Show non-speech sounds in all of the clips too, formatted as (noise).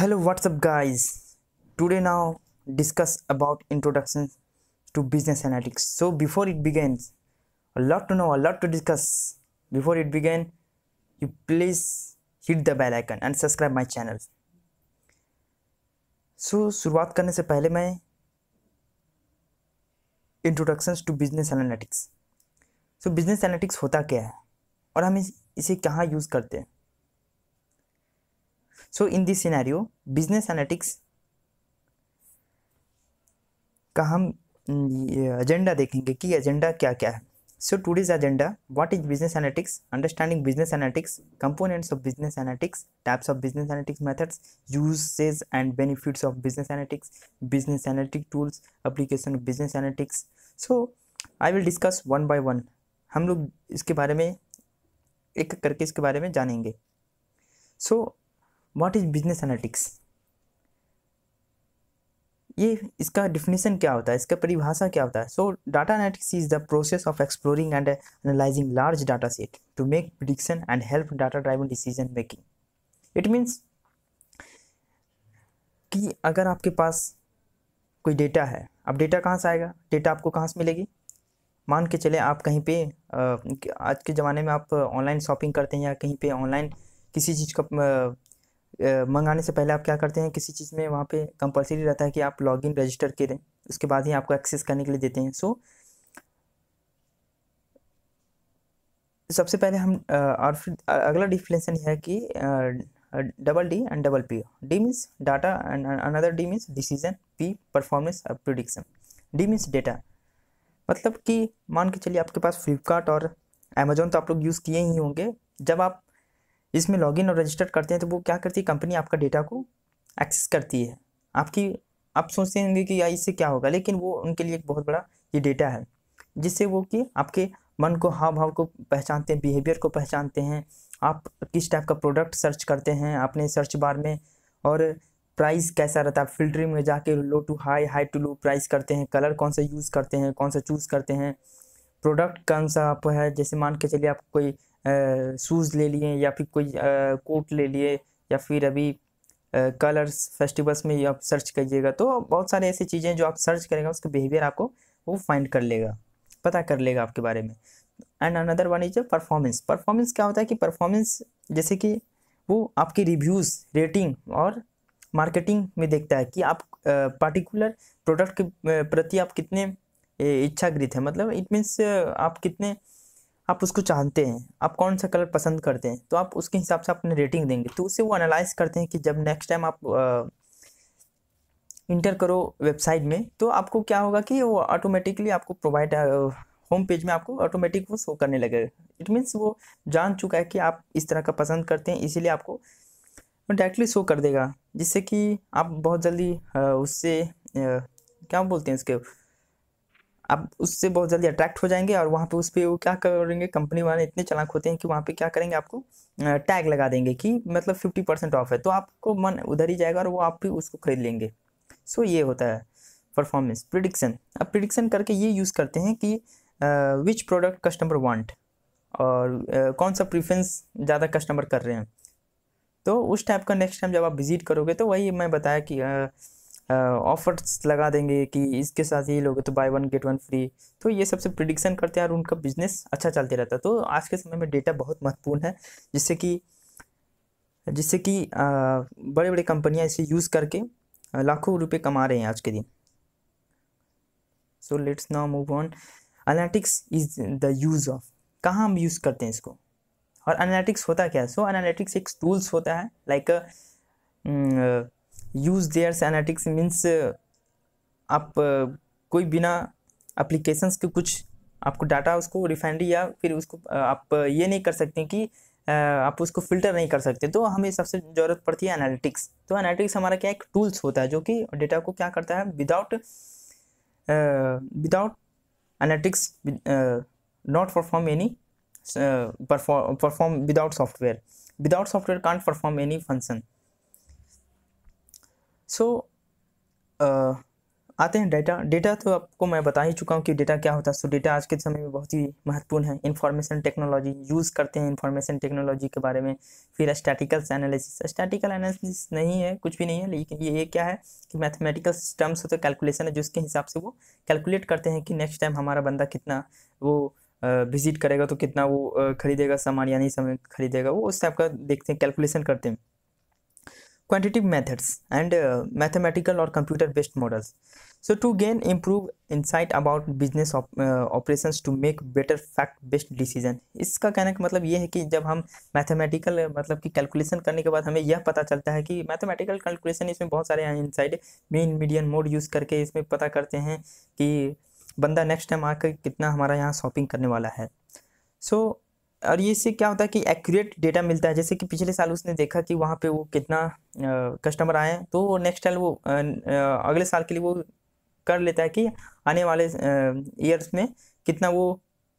Hello what's up guys today now discuss about introduction to business analytics so before it begin lot to know a lot to discuss before it begin you please hit the bell icon and subscribe my channel so शुरुआत करने से पहले मैं introduction to business analytics so business analytics होता क्या है और हम इसे कहाँ यूज़ करते हैं so in this scenario business analytics का हम एजेंडा देखेंगे कि एजेंडा क्या क्या है so today's agenda what is business analytics understanding business analytics components of business analytics types of business analytics methods usages and benefits of business analytics business analytic tools application of business analytics so I will discuss one by one हम लोग इसके बारे में एक करके इसके बारे में जानेंगे so so, what is business analytics ये इसका डिफिनेशन क्या होता है इसका परिभाषा क्या होता है so data analytics is the process of exploring and analysing large data set to make prediction and help data driven decision making it means कि अगर आपके पास कोई डेटा है अब डेटा कहाँ से आएगा डेटा आपको कहाँ से मिलेगी मान के चले आप कहीं पे आज के ज़माने में आप ऑनलाइन शॉपिंग करते हैं या कहीं पे ऑनलाइन किसी चीज़ का मंगाने से पहले आप क्या करते हैं किसी चीज़ में वहाँ पे कंपलसरी रहता है कि आप लॉगिन रजिस्टर करें उसके बाद ही आपको एक्सेस करने के लिए देते हैं सो सबसे पहले हम और फिर अगला डिफिनेशन है कि double D and double P D means data and another D means decision P performance और प्रोडिक्शन डी मीन्स डेटा मतलब कि मान के चलिए आपके पास फ्लिपकार्ट और अमेजोन तो आप लोग यूज़ किए ही होंगे जब आप इसमें लॉगिन और रजिस्टर करते हैं तो वो क्या करती है कंपनी आपका डेटा को एक्सेस करती है आपकी आप सोचते होंगे कि यार इससे क्या होगा लेकिन वो उनके लिए एक बहुत बड़ा ये डेटा है जिससे वो कि आपके मन को हाव भाव को पहचानते हैं बिहेवियर को पहचानते हैं आप किस टाइप का प्रोडक्ट सर्च करते हैं अपने सर्च बार में और प्राइस कैसा रहता है फिल्टरिंग में जाके low to high high to low price करते हैं कलर कौन सा यूज़ करते हैं कौन सा चूज़ करते हैं प्रोडक्ट कौन सा आप है जैसे मान के चलिए आप कोई शूज़ ले लिए या फिर कोई कोट ले लिए या फिर अभी कलर्स फेस्टिवल्स में आप सर्च करिएगा तो बहुत सारे ऐसी चीज़ें जो आप सर्च करेंगे उसका बिहेवियर आपको वो फाइंड कर लेगा पता कर लेगा आपके बारे में and another one is performance performance क्या होता है कि परफॉर्मेंस जैसे कि वो आपकी रिव्यूज़ रेटिंग और मार्केटिंग में देखता है कि आप पार्टिकुलर प्रोडक्ट के प्रति आप कितने इच्छाकृत हैं मतलब इट मीन्स आप कितने आप उसको चाहते हैं आप कौन सा कलर पसंद करते हैं तो आप उसके हिसाब से अपने रेटिंग देंगे तो उससे वो एनालाइज करते हैं कि जब नेक्स्ट टाइम आप इंटर करो वेबसाइट में तो आपको क्या होगा कि वो ऑटोमेटिकली आपको प्रोवाइड होम पेज में आपको ऑटोमेटिक वो शो करने लगेगा इट मीन्स वो जान चुका है कि आप इस तरह का पसंद करते हैं इसीलिए आपको डायरेक्टली शो कर देगा जिससे कि आप बहुत जल्दी उससे क्या बोलते हैं उसके आप उससे बहुत जल्दी अट्रैक्ट हो जाएंगे और वहाँ पे उस पर वो क्या करेंगे कंपनी वाले इतने चलाक होते हैं कि वहाँ पे क्या करेंगे आपको टैग लगा देंगे कि मतलब फिफ्टी परसेंट ऑफ है तो आपको मन उधर ही जाएगा और वो आप भी उसको खरीद लेंगे सो ये होता है परफॉर्मेंस प्रिडिक्शन अब प्रिडिक्शन करके ये यूज़ करते हैं कि विच प्रोडक्ट कस्टमर वांट और uh, कौन सा प्रिफ्रेंस ज़्यादा कस्टमर कर रहे हैं तो उस टाइप का नेक्स्ट टाइम जब आप विज़िट करोगे तो वही मैं बताया कि uh, ऑफर्स लगा देंगे कि इसके साथ ही लोगे तो buy one get one free तो ये सबसे प्रिडिक्शन करते हैं और उनका बिजनेस अच्छा चलते रहता है तो आज के समय में डेटा बहुत महत्वपूर्ण है जिससे कि जिससे कि बड़े बड़े कंपनियां इसे यूज़ करके लाखों रुपए कमा रहे हैं आज के दिन so let's now move on analytics is the use of कहाँ हम यूज़ करते हैं इसको और एनालिटिक्स होता क्या है सो एनालिटिक्स एक टूल्स होता है लाइक like यूज़ देयर सैनेटिक्स मीन्स आप uh, कोई बिना अप्लीकेशंस के कुछ आपको डाटा उसको रिफाइनरी या फिर उसको uh, आप uh, ये नहीं कर सकते कि आप उसको फिल्टर नहीं कर सकते तो हमें सबसे ज़रूरत पड़ती है एनालिटिक्स तो एनालिटिक्स हमारा क्या एक टूल्स होता है जो कि डेटा को क्या करता है without without analytics not perform any perform without software without software can't perform any function so so, uh, आते हैं डेटा डेटा तो आपको मैं बता ही चुका हूँ कि डेटा क्या होता है सो डेटा आज के समय में बहुत ही महत्वपूर्ण है इन्फॉर्मेशन टेक्नोलॉजी यूज़ करते हैं इन्फॉर्मेशन टेक्नोलॉजी के बारे में फिर स्टैटिकल्स एनालिसिस स्टैटिकल एनालिसिस नहीं है कुछ भी नहीं है लेकिन ये क्या है कि मैथमेटिकल सिस्टम्स होते कैलकुलेशन है जिसके हिसाब से वो कैलकुलेट करते हैं कि नेक्स्ट टाइम हमारा बंदा कितना वो विजिट करेगा तो कितना वो खरीदेगा सामान या नहीं सामान खरीदेगा वो उस टाइप का देखते हैं कैलकुलेशन करते हैं क्वान्टिटिव मैथड्स एंड मैथमेटिकल और computer based models so to gain improve insight about business operations to make better fact based decision इसका कहने का मतलब ये है कि जब हम मैथमेटिकल uh, मतलब कि कैलकुलेशन करने के बाद हमें यह पता चलता है कि मैथमेटिकल कैलकुलेशन इसमें बहुत सारे inside mean median mode use करके इसमें पता करते हैं कि बंदा नेक्स्ट टाइम आकर कितना हमारा यहाँ शॉपिंग करने वाला है सो so, और ये इससे क्या होता है कि एक्यूरेट डेटा मिलता है जैसे कि पिछले साल उसने देखा कि वहाँ पे वो कितना कस्टमर आए हैं तो नेक्स्ट साल वो अगले साल के लिए वो कर लेता है कि आने वाले ईयर्स में कितना वो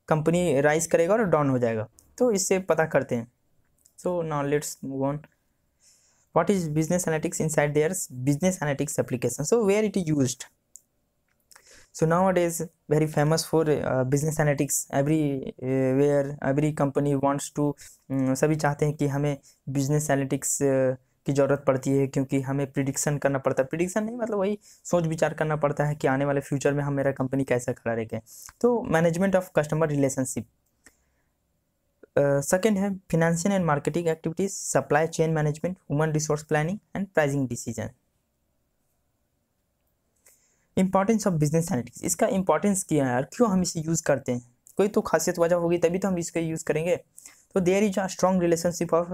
कंपनी राइज करेगा और डाउन हो जाएगा तो इससे पता करते हैं so now let's move on is business business analytics side there business analytics application so where it is used so nowadays very famous for uh, business analytics every uh, where every company wants to um, सभी चाहते हैं कि हमें business analytics uh, की ज़रूरत पड़ती है क्योंकि हमें प्रिडिक्शन करना पड़ता है प्रिडिक्शन नहीं मतलब वही सोच विचार करना पड़ता है कि आने वाले फ्यूचर में हम मेरा कंपनी कैसा खड़ा रहेंगे तो management of customer relationship second है financial and marketing activities supply chain management human resource planning and pricing decision importance of business analytics इसका इंपॉर्टेंस क्या है और क्यों हम इसे यूज़ करते हैं कोई तो खासियत वजह होगी तभी तो हम इसका यूज़ करेंगे तो there is a strong relationship of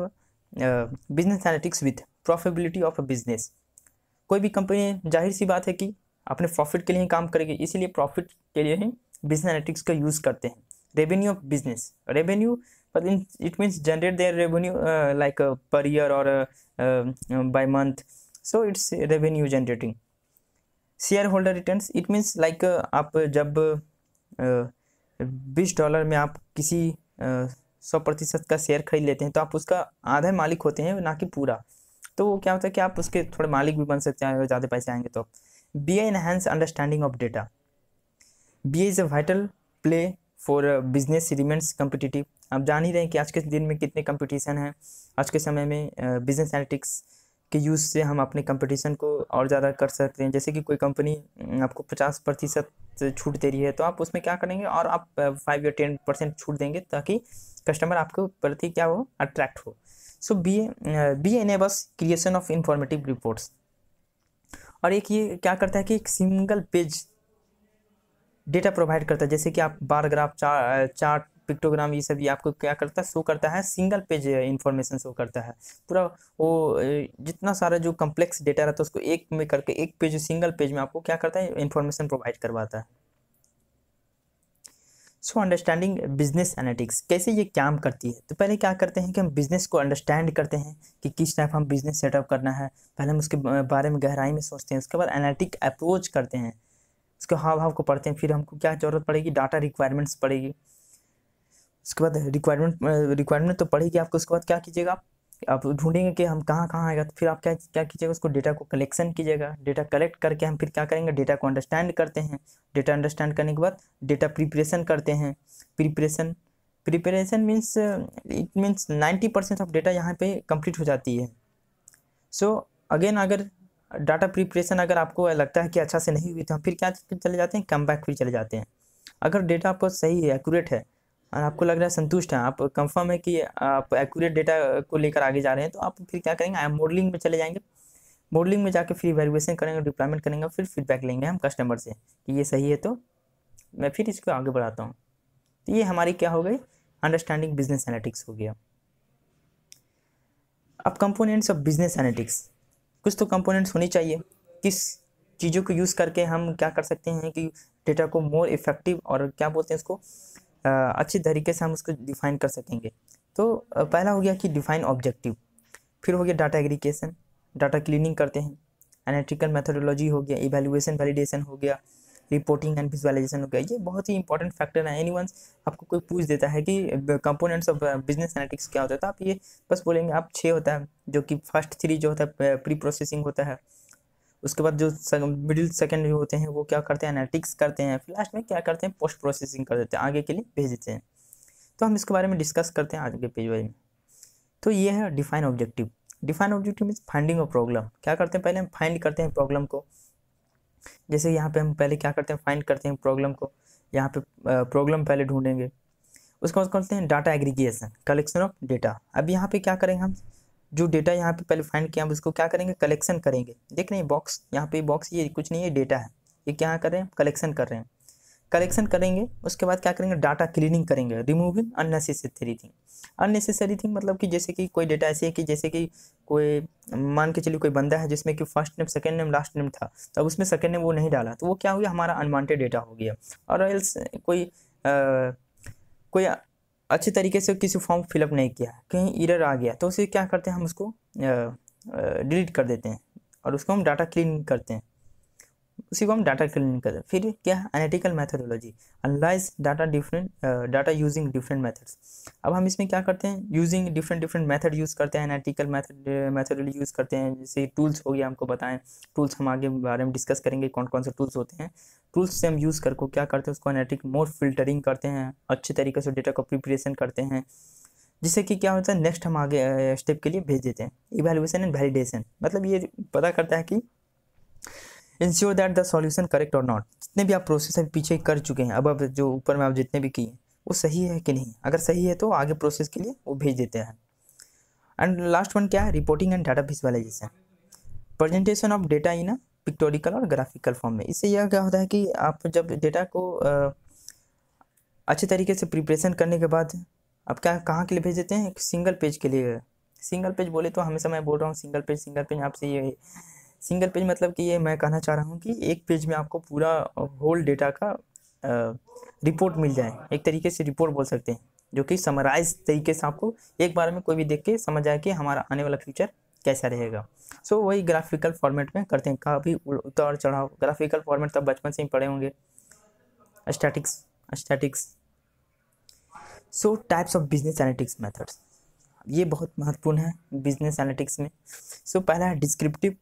business analytics with profitability of a business कोई भी कंपनी जाहिर सी बात है कि अपने प्रॉफिट के लिए ही काम करेगी इसीलिए प्रॉफिट के लिए ही बिजनेस एनालिटिक्स का यूज़ करते हैं revenue of business revenue it means generate their revenue like per year और by month so it's revenue generating shareholder return it means like आप जब uh, बीस डॉलर में आप किसी uh, सौ प्रतिशत का शेयर खरीद लेते हैं तो आप उसका आधा मालिक होते हैं ना कि पूरा तो वो क्या होता है कि आप उसके थोड़े मालिक भी बन सकते हैं ज़्यादा पैसे आएंगे तो B I enhance understanding of data B A is a vital play for business requirements competitive आप जान ही रहे हैं कि आज के दिन में कितने कंपटीशन हैं आज के समय में बिजनेस uh, एनालिटिक्स के यूज़ से हम अपने कंपटीशन को और ज़्यादा कर सकते हैं जैसे कि कोई कंपनी हम्म, आपको पचास प्रतिशत छूट दे रही है तो आप उसमें क्या करेंगे और आप फाइव या टेन परसेंट छूट देंगे ताकि कस्टमर आपके प्रति क्या हो अट्रैक्ट हो so B B enables creation of informative reports और एक ये क्या करता है कि एक सिंगल पेज डेटा प्रोवाइड करता है जैसे कि आप बार ग्राफ चार्ट पिक्टोग्राम ये सब ये आपको क्या करता है शो करता है सिंगल पेज इन्फॉर्मेशन शो करता है पूरा वो uh, जितना सारा जो कम्प्लेक्स डेटा रहता है उसको एक में करके एक पेज सिंगल पेज में आपको क्या करता है इन्फॉर्मेशन प्रोवाइड करवाता है सो अंडरस्टैंडिंग बिजनेस एनालिटिक्स कैसे ये काम करती है तो पहले क्या करते हैं कि हम बिज़नेस को अंडरस्टैंड करते हैं कि किस टाइप हम बिज़नेस सेटअप करना है पहले हम उसके uh, बारे में गहराई में सोचते हैं उसके बाद एनालिटिक अप्रोच करते हैं उसके हाव भाव को पढ़ते हैं फिर हमको क्या ज़रूरत पड़ेगी डाटा रिक्वायरमेंट्स पड़ेगी उसके बाद रिक्वायरमेंट रिक्वायरमेंट तो पढ़ेगी आपको उसके बाद क्या कीजिएगा आप आप ढूंढेंगे कि हम कहाँ कहाँ आएगा तो फिर आप क्या क्या कीजिएगा उसको डेटा को कलेक्शन कीजिएगा डेटा कलेक्ट करके हम फिर क्या करेंगे डेटा को अंडरस्टैंड करते हैं डेटा अंडरस्टैंड करने के बाद डेटा प्रिपरेशन करते हैं preparation preparation means it means ninety percent of data यहाँ पे कंप्लीट हो जाती है सो so, अगेन अगर डाटा प्रिपरेशन अगर आपको लगता है कि अच्छा से नहीं हुई तो हम फिर क्या चले जाते हैं कम बैक फिर चले जाते हैं अगर डेटा आपको सही है एक्यूरेट है और आपको लग रहा है संतुष्ट हैं आप कंफर्म है कि आप एक्यूरेट डेटा को लेकर आगे जा रहे हैं तो आप फिर क्या करेंगे आप मॉडलिंग में चले जाएंगे मॉडलिंग में जाके फिर वैल्यूएशन करेंगे डिप्लॉयमेंट करेंगे फिर फीडबैक लेंगे हम कस्टमर से कि ये सही है तो मैं फिर इसको आगे बढ़ाता हूँ तो ये हमारी क्या हो गई अंडरस्टैंडिंग बिजनेस एनालिटिक्स हो गया अब कंपोनेंट्स ऑफ बिजनेस एनालिटिक्स कुछ तो कंपोनेंट्स होनी चाहिए किस चीज़ों को यूज़ करके हम क्या कर सकते हैं कि डेटा को मोर इफेक्टिव और क्या बोलते हैं उसको अच्छी तरीके से हम उसको डिफाइन कर सकेंगे तो पहला हो गया कि डिफाइन ऑब्जेक्टिव फिर हो गया डाटा एग्रीकेशन डाटा क्लीनिंग करते हैं एनेट्रिकल मेथोडोलॉजी हो गया इवेल्युएशन वैलिडेशन हो गया रिपोर्टिंग एंड विजुअलाइजेशन हो गया ये बहुत ही इंपॉर्टेंट फैक्टर है एनी आपको कोई पूछ देता है कि कंपोनेंट्स ऑफ बिजनेस एनेटिक्स क्या होता है तो आप ये बस बोलेंगे आप छः होता है जो कि फर्स्ट थ्री जो होता है प्री प्रोसेसिंग होता है उसके बाद जो मिडिल सेकेंड होते हैं वो क्या करते हैं एनालिटिक्स करते हैं फिर लास्ट में क्या करते हैं पोस्ट प्रोसेसिंग कर देते हैं आगे के लिए भेज देते हैं तो हम इसके बारे में डिस्कस करते हैं आज के पेज वाइज में तो ये है define objective define objective means finding of problem क्या करते हैं पहले हम फाइंड करते हैं प्रॉब्लम को जैसे यहाँ पे हम पहले क्या करते हैं फाइंड करते हैं प्रॉब्लम को यहाँ पे प्रॉब्लम पहले ढूंढेंगे उसके बाद करते हैं data aggregation collection of data अब यहाँ पे क्या करेंगे हम जो डेटा यहाँ पे पहले फाइंड किया हम उसको क्या करेंगे कलेक्शन करेंगे देख रहे हैं बॉक्स यहाँ पे बॉक्स ये कुछ नहीं है डेटा है ये क्या कर रहे हैं कलेक्शन कर रहे हैं कलेक्शन करेंगे उसके बाद क्या करेंगे डाटा क्लीनिंग करेंगे removing unnecessary thing unnecessary thing मतलब कि जैसे कि कोई डेटा ऐसी है कि जैसे कि कोई मान के चलिए कोई बंदा है जिसमें कि first name second name last name था तब तो उसमें सेकेंड नेम वो नहीं डाला तो वो क्या हो गया हमारा अनवांटेड डेटा हो गया और एल्स कोई आ, कोई अच्छे तरीके से किसी फॉर्म फिलअप नहीं किया कहीं इरर आ गया तो उसे क्या करते हैं हम उसको डिलीट कर देते हैं और उसको हम डाटा क्लीन करते हैं उसी को हम डाटा क्लीनिंग करें फिर क्या है analytical methodology analyse data different data using different methods अब हम इसमें क्या करते हैं using different different method use करते हैं एनालिटिकल मैथड मैथडोलॉजी यूज़ करते हैं जैसे टूल्स हो गया हमको बताएं टूल्स हम आगे बारे में डिस्कस करेंगे कौन कौन से टूल्स होते हैं टूल्स से हम यूज़ करके क्या करते हैं उसको एनालिटिक मोड फिल्टरिंग करते हैं अच्छे तरीके से डेटा को प्रिपरेशन करते हैं जिससे कि क्या होता है नेक्स्ट हम आगे स्टेप uh, के लिए भेज देते हैं इवेल्यूशन एंड वैलिडेशन मतलब ये पता करता है कि ensure that the solution correct और नॉट जितने भी आप प्रोसेस अभी पीछे कर चुके हैं अब अब जो ऊपर में आप जितने भी किए वो सही है कि नहीं अगर सही है तो आगे प्रोसेस के लिए वो भेज देते हैं एंड लास्ट वन क्या है reporting and data visualisation presentation of data in pictorial और ग्राफिकल फॉर्म में इससे यह क्या होता है कि आप जब डेटा को आ, अच्छे तरीके से प्रिपरेशन करने के बाद आप क्या कहाँ के लिए भेज देते हैं सिंगल पेज के लिए सिंगल पेज बोले तो हमेशा मैं बोल रहा हूँ सिंगल पेज सिंगल पेज आपसे ये सिंगल पेज मतलब कि ये मैं कहना चाह रहा हूँ कि एक पेज में आपको पूरा होल डेटा का रिपोर्ट मिल जाए एक तरीके से रिपोर्ट बोल सकते हैं जो कि समराइज तरीके से आपको एक बार में कोई भी देख के समझ आए कि हमारा आने वाला फ्यूचर कैसा रहेगा सो so, वही ग्राफिकल फॉर्मेट में करते हैं काफ़ी उतार चढ़ाव ग्राफिकल फॉर्मेट तब बचपन से ही पढ़े होंगे statistics statistics so types of business analytics methods ये बहुत महत्वपूर्ण है बिजनेस एनालिटिक्स में सो so, पहला है descriptive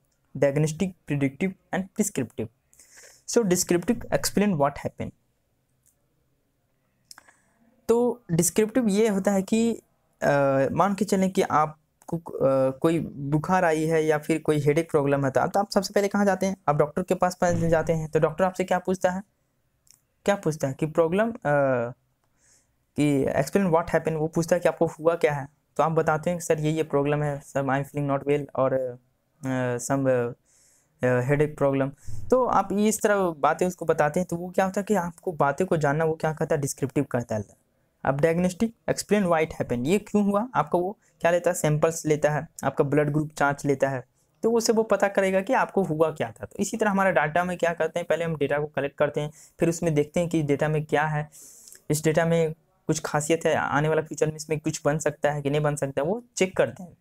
diagnostic predictive and prescriptive so descriptive explain what happened तो डिस्क्रिप्टिव ये होता है कि आ, मान के चलें कि आपको आ, कोई बुखार आई है या फिर कोई हेडेक प्रॉब्लम है तो आप, तो आप सबसे पहले कहाँ जाते हैं आप डॉक्टर के पास पहले जाते हैं तो डॉक्टर आपसे क्या पूछता है क्या पूछता है कि प्रॉब्लम कि एक्सप्लेन व्हाट हैपन वो पूछता है कि आपको हुआ क्या है तो आप बताते हैं कि सर ये ये प्रॉब्लम है sir I am feeling not well और सम हेड एक प्रॉब्लम तो आप इस तरह बातें उसको बताते हैं तो वो क्या होता है कि आपको बातें को जानना वो क्या कहता है डिस्क्रिप्टिव करता है अब डायग्नोस्टिक एक्सप्लेन वाइट हैपन ये क्यों हुआ आपका वो क्या लेता है सैंपल्स लेता है आपका ब्लड ग्रुप जाँच लेता है तो उससे वो पता करेगा कि आपको हुआ क्या था तो इसी तरह हमारा डाटा में क्या करते हैं पहले हम डेटा को कलेक्ट करते हैं फिर उसमें देखते हैं कि डेटा में क्या है इस डेटा में कुछ खासियत है आने वाला फ्यूचर में इसमें कुछ बन सकता है कि नहीं बन सकता है वो चेक करते हैं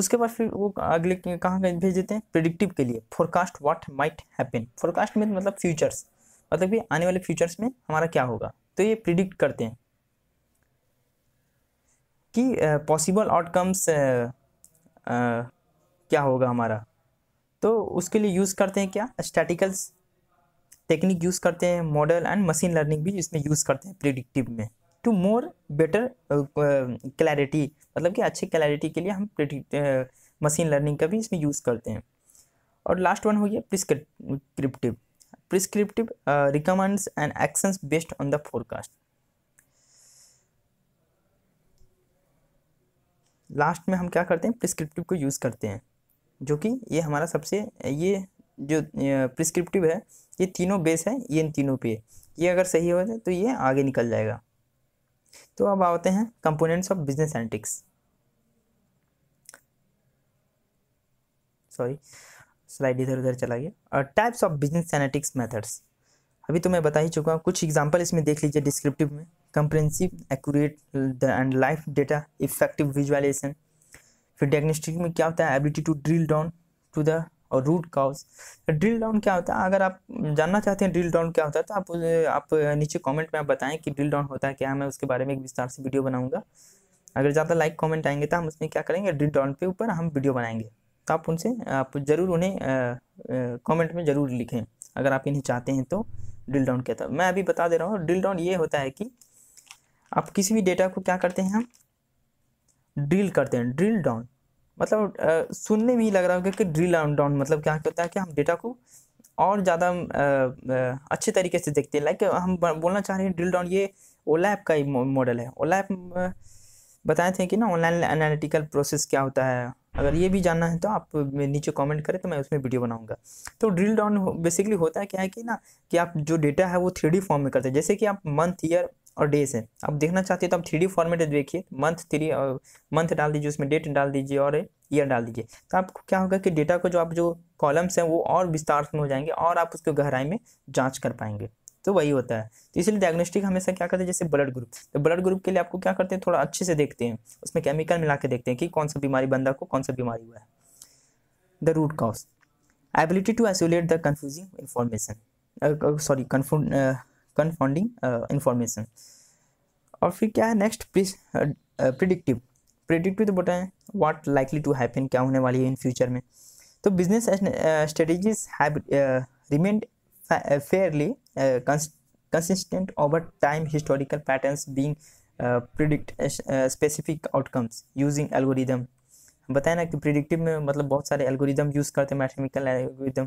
उसके बाद फिर वो अगले कहाँ भेज देते हैं प्रिडिक्टिव के लिए forecast what might happen forecast में मतलब फ्यूचर्स मतलब कि आने वाले फ्यूचर्स में हमारा क्या होगा तो ये प्रिडिक्ट करते हैं कि possible uh, outcomes uh, uh, क्या होगा हमारा तो उसके लिए यूज़ करते हैं क्या स्टैटिकल्स टेक्निक यूज़ करते हैं मॉडल एंड मशीन लर्निंग भी इसमें यूज़ करते हैं प्रिडिक्टिव में टू मोर बेटर क्लैरिटी मतलब कि अच्छे क्लैरिटी के लिए हम मशीन लर्निंग uh, का भी इसमें यूज़ करते हैं और लास्ट वन हो गया prescriptive prescriptive recommends and actions based on the forecast last में हम क्या करते हैं प्रिस्क्रिप्टिव को यूज़ करते हैं जो कि ये हमारा सबसे ये जो प्रिस्क्रिप्टिव है ये तीनों बेस है ये इन तीनों पे ये अगर सही हो जाए तो ये आगे निकल जाएगा तो अब आते हैं components of business analytics sorry slide इधर उधर चला गया और types of business analytics methods अभी तो मैं बता ही चुका हूँ कुछ एग्जांपल इसमें देख लीजिए डिस्क्रिप्टिव में comprehensive accurate and life data effective visualisation फिर डायग्नोस्टिक में क्या होता है ability to drill down to the और रूट काउस ड्रिल डाउन क्या होता है अगर आप जानना चाहते हैं ड्रिल डाउन क्या होता है तो आप आप नीचे कमेंट में आप बताएं कि ड्रिल डाउन होता है क्या मैं उसके बारे में एक विस्तार से वीडियो बनाऊंगा अगर ज़्यादा लाइक कमेंट आएंगे तो हम उसमें क्या करेंगे ड्रिल डाउन पे ऊपर हम वीडियो बनाएंगे तो आप उनसे आप ज़रूर उन्हें कॉमेंट में ज़रूर लिखें अगर आप इन्हें चाहते हैं तो ड्रिल डाउन क्या था मैं अभी बता दे रहा हूँ ड्रिल डाउन ये होता है कि आप किसी भी डेटा को क्या करते हैं हम ड्रिल करते हैं ड्रिल डाउन मतलब सुनने में ही लग रहा होगा कि ड्रिल डाउन मतलब क्या होता है कि हम डेटा को और ज़्यादा अच्छे तरीके से देखते हैं लाइक हम बोलना चाह रहे हैं ड्रिल डाउन ये ऐप का ही मॉडल है ऐप बताए थे कि ना ऑनलाइन एनालिटिकल प्रोसेस क्या होता है अगर ये भी जानना है तो आप नीचे कमेंट करें तो मैं उसमें वीडियो बनाऊंगा तो ड्रिल डाउन बेसिकली होता है क्या है कि ना कि आप जो डेटा है वो थ्री फॉर्म में करते हैं जैसे कि आप मंथ ईयर और डेज है आप देखना चाहते हो तो आप थ्री फॉर्मेट देखिए मंथ थ्री मंथ डाल दीजिए उसमें डेट डाल दीजिए और ईयर डाल दीजिए तो आपको क्या होगा कि डेटा को जो आप जो कॉलम्स हैं वो और विस्तार में हो जाएंगे और आप उसको गहराई में जाँच कर पाएंगे तो वही होता है तो इसलिए डायग्नोस्टिक हमेशा क्या करते हैं जैसे ब्लड ग्रुप तो ब्लड ग्रुप के लिए आपको क्या करते हैं थोड़ा अच्छे से देखते हैं उसमें केमिकल मिला के देखते हैं कि कौन सा बीमारी बंदा को कौन सा बीमारी हुआ है the root cause ability to isolate the confusing information sorry कन्फ्यू कन्फाउंडिंग इन्फॉर्मेशन uh, और फिर क्या है नेक्स्ट प्रिडिक्टिव प्रिडिक्टिव तो बताएं व्हाट लाइकली टू हैपन क्या होने वाली है इन फ्यूचर में तो business strategies have remained fairly consistent over time historical pattern being predict specific outcomes using algorithm बताए बताया ना कि प्रिडिक्टिव में मतलब बहुत सारे एल्गोरिदम यूज़ करते हैं मैथमेटिकल एल्गोरिदम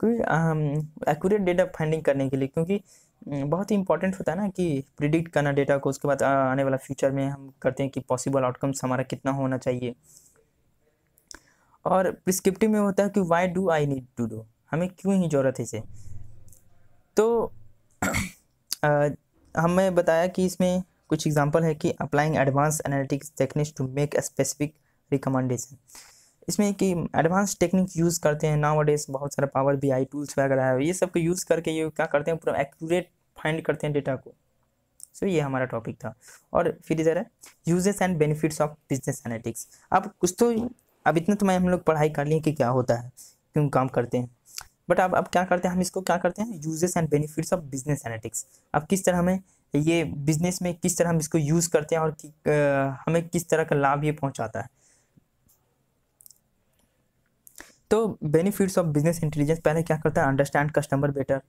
क्योंकि एक्यूरेट डेटा फाइंडिंग करने के लिए क्योंकि हम्म, बहुत ही इंपॉर्टेंट होता है ना कि प्रिडिक्ट करना डेटा को उसके बाद आने वाला फ्यूचर में हम करते हैं कि पॉसिबल आउटकम्स हमारा कितना होना चाहिए और प्रिस्क्रिप्टिव में होता है कि why do I need to do हमें क्यों ही ज़रूरत है इसे तो (clears throat) आ, हमें बताया कि इसमें कुछ एग्जांपल है कि applying advance analytics techniques to make a specific recommendation इसमें कि एडवांस टेक्निक यूज़ करते हैं नाव डेज बहुत सारा पावर बी आई टूल्स वगैरह है ये सब को यूज़ करके ये क्या करते हैं पूरा एक्यूरेट फाइंड करते हैं डेटा को सो so, ये हमारा टॉपिक था और फिर इधर है usages and benefits of business analytics अब कुछ तो अब इतना तो मैं हम लोग पढ़ाई कर लिए कि क्या होता है क्यों काम करते हैं बट अब अब क्या करते हैं हम इसको क्या करते हैं usages and benefits of business analytics अब किस तरह हमें ये बिजनेस में किस तरह हम इसको यूज़ करते हैं और कि, आ, हमें किस तरह का लाभ ये पहुंचाता है तो बेनिफिट्स ऑफ बिजनेस इंटेलिजेंस पहले क्या करता है अंडरस्टैंड कस्टमर बेटर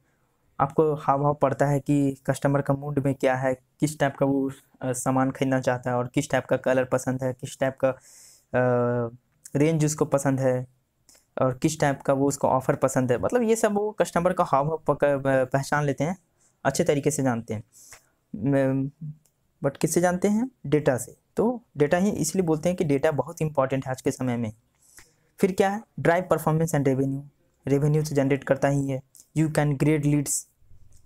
आपको हाव भाव पड़ता है कि कस्टमर का मूड में क्या है किस टाइप का वो सामान खरीदना चाहता है और किस टाइप का कलर पसंद है किस टाइप का रेंज उसको पसंद है और किस टाइप का वो उसको ऑफ़र पसंद है मतलब ये सब वो कस्टमर का हाव भाव पहचान लेते हैं अच्छे तरीके से जानते हैं बट किससे जानते हैं डेटा से तो डेटा ही इसलिए बोलते हैं कि डेटा बहुत इंपॉर्टेंट है आज के समय में फिर क्या है drive performance and revenue revenue तो जनरेट करता ही है यू कैन ग्रेड लीड्स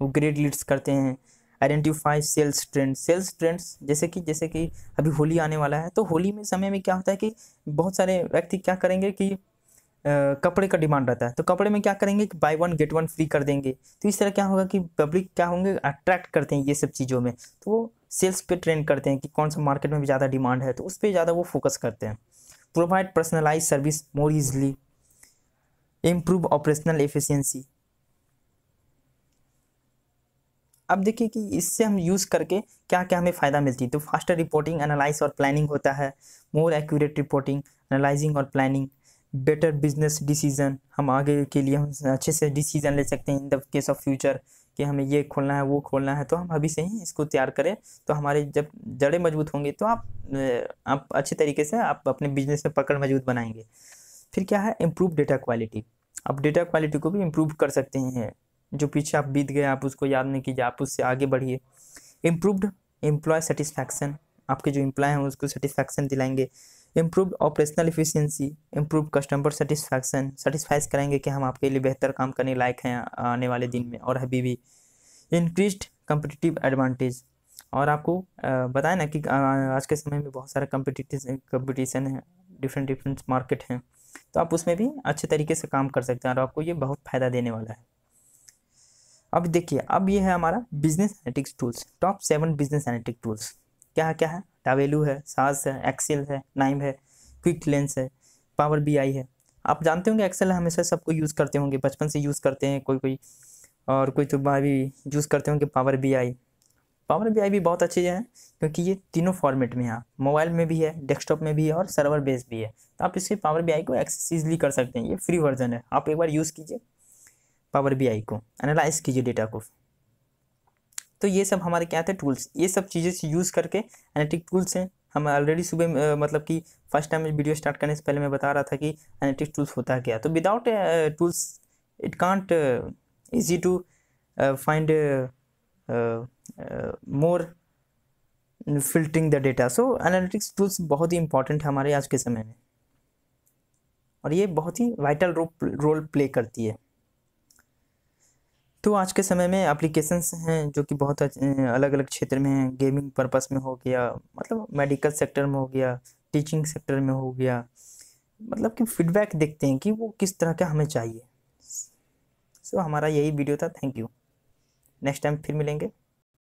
वो ग्रेड लीड्स करते हैं identify sales trend sales trends जैसे कि जैसे कि अभी होली आने वाला है तो होली में समय में क्या होता है कि बहुत सारे व्यक्ति क्या करेंगे कि कपड़े का डिमांड रहता है तो कपड़े में क्या करेंगे कि buy one get one free कर देंगे तो इस तरह क्या होगा कि पब्लिक क्या होंगे अट्रैक्ट करते हैं ये सब चीज़ों में तो वो सेल्स पे ट्रेंड करते हैं कि कौन सा मार्केट में भी ज़्यादा डिमांड है तो उस पर ज़्यादा वो फोकस करते हैं provide personalized service more easily, improve operational efficiency. अब देखिए कि इससे हम यूज़ करके क्या क्या हमें फ़ायदा मिलती है तो फास्टर रिपोर्टिंग एनालाइज और प्लानिंग होता है मोर एक्यूरेट रिपोर्टिंग एनालाइजिंग और प्लानिंग बेटर बिजनेस डिसीजन हम आगे के लिए हम अच्छे से डिसीजन ले सकते हैं in the case of future कि हमें ये खोलना है वो खोलना है तो हम अभी से ही इसको तैयार करें तो हमारे जब जड़ें मजबूत होंगे तो आप आप अच्छे तरीके से आप अपने बिजनेस में पकड़ मजबूत बनाएंगे फिर क्या है इम्प्रूव डेटा क्वालिटी आप डेटा क्वालिटी को भी इम्प्रूव कर सकते हैं जो पीछे आप बीत गए आप उसको याद नहीं कीजिए आप उससे आगे बढ़िए इम्प्रूवड एम्प्लॉय सेटिस्फैक्शन आपके जो एम्प्लॉय हैं उसको सेटिस्फैक्शन दिलाएंगे improve operational efficiency improve customer satisfaction satisfies करेंगे कि हम आपके लिए बेहतर काम करने लायक हैं आने वाले दिन में और अभी भी इंक्रीज कम्पिटिटिव एडवांटेज और आपको बताए ना कि आज के समय में बहुत सारे कम्पिटिटिव कम्पिटिशन है डिफरेंट डिफरेंट मार्केट हैं तो आप उसमें भी अच्छे तरीके से काम कर सकते हैं और आपको ये बहुत फ़ायदा देने वाला है अब देखिए अब ये है हमारा business analytics tools top seven business analytics tools क्या क्या है टावेलू है सास है एक्सेल है नाइम है क्विक लेंस है पावर बी आई है आप जानते होंगे एक्सेल हमेशा सबको यूज़ करते होंगे बचपन से यूज़ करते हैं कोई कोई और कोई तो अभी यूज़ करते होंगे Power B I Power B I भी बहुत अच्छी है क्योंकि ये तीनों फॉर्मेट में है मोबाइल में भी है डेस्कटॉप में भी है और सर्वर बेस भी है तो आप इससे पावर बी आई को एक्सेस ईजिली कर सकते हैं ये फ्री वर्जन है आप एक बार यूज़ कीजिए पावर बी आई को एनालाइज कीजिए डेटा को तो ये सब हमारे क्या थे टूल्स ये सब चीज़ें यूज़ करके एनेटिक टूल्स हैं हम ऑलरेडी सुबह मतलब कि फर्स्ट टाइम वीडियो स्टार्ट करने से पहले मैं बता रहा था कि एनेटिक टूल्स होता क्या तो without tools it can't easy to find more filtering the data so analytics tools बहुत ही इंपॉर्टेंट है हमारे आज के समय में और ये बहुत ही वाइटल रोल प्ले करती है तो आज के समय में एप्लीकेशंस हैं जो कि बहुत अलग अलग क्षेत्र में हैं गेमिंग पर्पस में हो गया मतलब मेडिकल सेक्टर में हो गया टीचिंग सेक्टर में हो गया मतलब कि फीडबैक देखते हैं कि वो किस तरह का हमें चाहिए सो so, हमारा यही वीडियो था थैंक यू नेक्स्ट टाइम फिर मिलेंगे